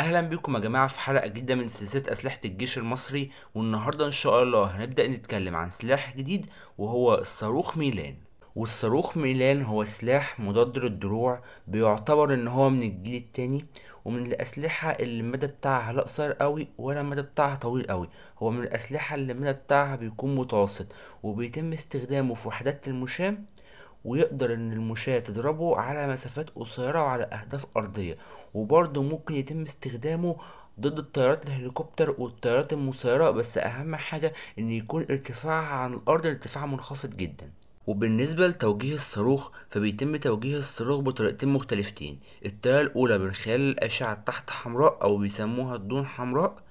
اهلا بكم يا جماعه في حلقه جديده من سلسله اسلحه الجيش المصري والنهارده ان شاء الله هنبدا نتكلم عن سلاح جديد وهو الصاروخ ميلان والصاروخ ميلان هو سلاح مضاد للدروع بيعتبر ان هو من الجيل التاني ومن الاسلحه اللي المدى بتاعها لا قصير قوي ولا المدى بتاعها طويل قوي هو من الاسلحه اللي المدى بتاعها بيكون متوسط وبيتم استخدامه في وحدات المشام ويقدر ان المشاة تضربه على مسافات قصيرة وعلى اهداف ارضية وبرضه ممكن يتم استخدامه ضد الطيارات الهليكوبتر والطيارات المسيرة بس اهم حاجة ان يكون ارتفاعها عن الارض ارتفاع منخفض جدا وبالنسبة لتوجيه الصاروخ فبيتم توجيه الصاروخ بطريقتين مختلفتين الطريقة الأولى من خلال الأشعة تحت حمراء أو بيسموها الدون حمراء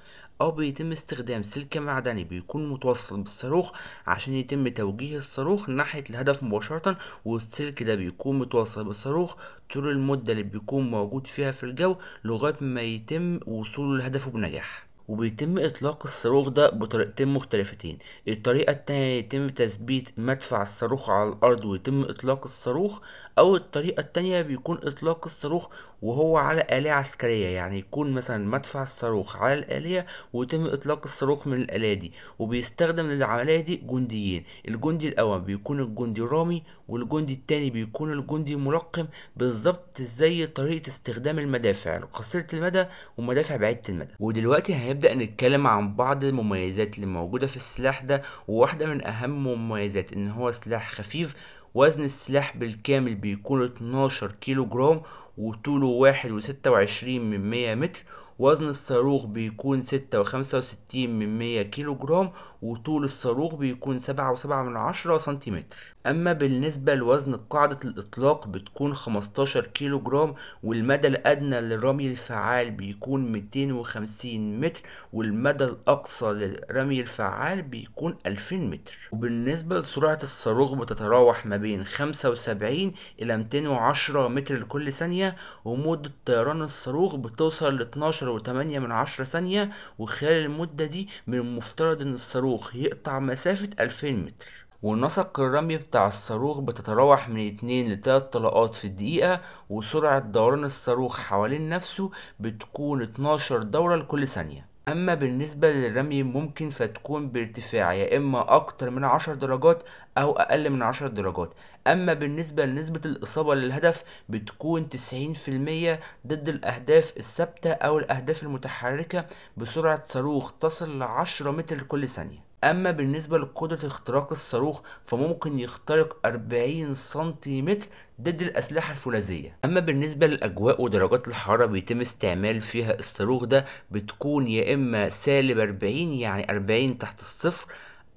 أو بيتم استخدام سلك معدني بيكون متوصل بالصاروخ عشان يتم توجيه الصاروخ ناحية الهدف مباشرة والسلك ده بيكون متوصل بالصاروخ طول المدة اللي بيكون موجود فيها في الجو لغاية ما يتم وصوله لهدفه بنجاح وبيتم إطلاق الصاروخ ده بطريقتين مختلفتين الطريقة التانية يتم تثبيت مدفع الصاروخ على الأرض ويتم إطلاق الصاروخ أو الطريقة التانية بيكون إطلاق الصاروخ وهو على آلية عسكرية يعني يكون مثلا مدفع الصاروخ على الآلية ويتم إطلاق الصاروخ من الآلية دي وبيستخدم للعملية دي جنديين الجندي الأول بيكون الجندي الرامي والجندي التاني بيكون الجندي الملقم بالظبط زي طريقة استخدام المدافع قصيرة المدى ومدافع بعيدة المدى ودلوقتي هنبدأ نتكلم عن بعض المميزات اللي موجودة في السلاح ده وواحدة من أهم مميزات إن هو سلاح خفيف وزن السلاح بالكامل بيكون 12 كيلو جرام وطوله واحد وستة وعشرين من مية متر وزن الصاروخ بيكون ستة وخمسة وستين من مية كيلو جرام وطول الصاروخ بيكون سبعة وسبعة من عشرة سنتيمتر أما بالنسبة لوزن قاعدة الإطلاق بتكون خمستاشر كيلو جرام والمدى الأدنى للرمي الفعال بيكون ميتين وخمسين متر والمدى الأقصى للرمي الفعال بيكون ألفين متر وبالنسبة لسرعة الصاروخ بتتراوح ما بين خمسة وسبعين إلى ميتين وعشرة متر لكل ثانية ومدة طيران الصاروخ بتوصل لاتناشر وتمانية من عشرة ثانية وخلال المدة دي من المفترض ان الصاروخ يقطع مسافة ألفين متر ونسق الرمي بتاع الصاروخ بتتراوح من اتنين لتلات طلقات في الدقيقة وسرعة دوران الصاروخ حوالين نفسه بتكون اتناشر دورة لكل ثانية اما بالنسبة للرمي ممكن فتكون بارتفاع يا اما اكتر من عشر درجات او اقل من عشر درجات اما بالنسبة لنسبة الاصابة للهدف بتكون تسعين في المية ضد الاهداف الثابتة او الاهداف المتحركة بسرعة صاروخ تصل لعشرة متر كل ثانية أما بالنسبة لقدرة اختراق الصاروخ فممكن يخترق 40 سنتيمتر ضد الأسلحة الفولاذية أما بالنسبة للأجواء ودرجات الحرارة بيتم استعمال فيها الصاروخ ده بتكون يا إما سالب 40 يعني 40 تحت الصفر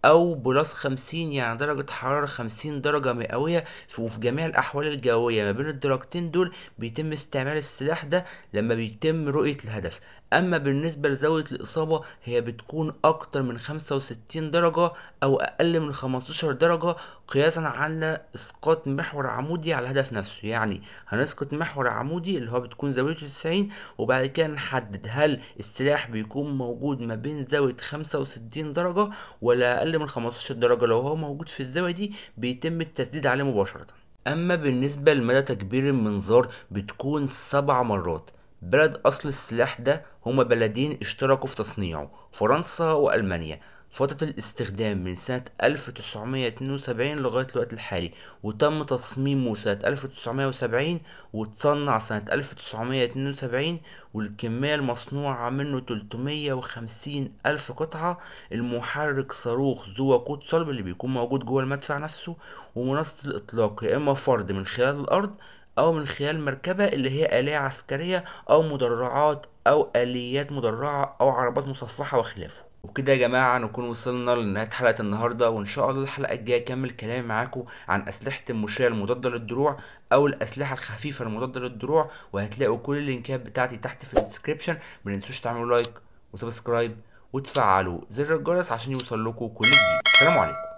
او بلس 50 يعني درجة حرارة 50 درجة مئوية وفي جميع الاحوال الجوية ما بين الدرجتين دول بيتم استعمال السلاح ده لما بيتم رؤية الهدف اما بالنسبة لزاوية الاصابة هي بتكون اكتر من 65 درجة او اقل من 15 درجة قياسا على اسقاط محور عمودي على الهدف نفسه يعني هنسقط محور عمودي اللي هو بتكون زاويته 90 وبعد كده نحدد هل السلاح بيكون موجود ما بين زاوية 65 درجة ولا اقل من 15 درجة لو هو موجود في الزاوية دي بيتم التسديد عليه مباشرة اما بالنسبة لمدى تكبير المنظار بتكون سبع مرات بلد أصل السلاح ده هما بلدين اشتركوا في تصنيعه فرنسا وألمانيا فترة الاستخدام من سنة 1972 لغاية الوقت الحالي وتم تصميمه سنة 1970 وتصنع سنة 1972 والكمية المصنوعة منه 350 ألف قطعة المحرك صاروخ ذو وقود صلب اللي بيكون موجود جوه المدفع نفسه ومنصة الإطلاق يا إما فرد من خلال الأرض أو من خلال مركبة اللي هي آلية عسكرية أو مدرعات أو آليات مدرعة أو عربات مصفحة وخلافه وبكده يا جماعة نكون وصلنا لنهاية حلقة النهاردة وإن شاء الله الحلقة الجاية أكمل كلامي معاكم عن أسلحة المشاة المضادة للدروع أو الأسلحة الخفيفة المضادة للدروع وهتلاقوا كل اللينكات بتاعتي تحت في الديسكريبشن ما تنسوش تعملوا لايك وسبسكرايب وتفعلوا زر الجرس عشان يوصل لكم كل جديد سلام عليكم